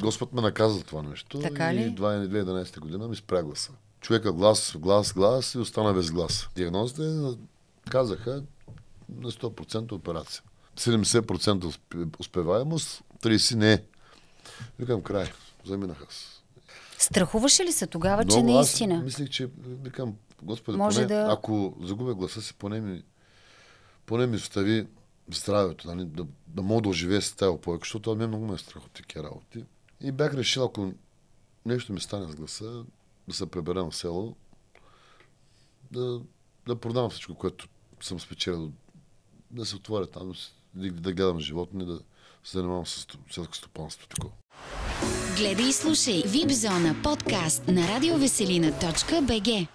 Господ ме наказа това нещо. Така ли? И 2011 година ми спря гласа. Човека глас, глас, глас и остана без глас. Диагнозите казаха на 100% операция. 70% успеваемост, 30% не. Викам край. Заминах аз. Страхуваше ли се тогава, Но, че наистина? Аз мислих, че, викам, Господи, Може поне, да... ако загубя гласа си, поне ми, поне ми остави здравето, нали, да, да мога да оживея с тази опойка, защото мен много ме е страх от такива работи. И бях решил, ако нещо ми стане с гласа, да се преберем в село, да, да продавам всичко, което съм спечелил, да се отворя там, да, гледам животни, да се занимавам с селско стопанство. Такова. Гледай и слушай Вибзона Зона подкаст на радиовеселина.бг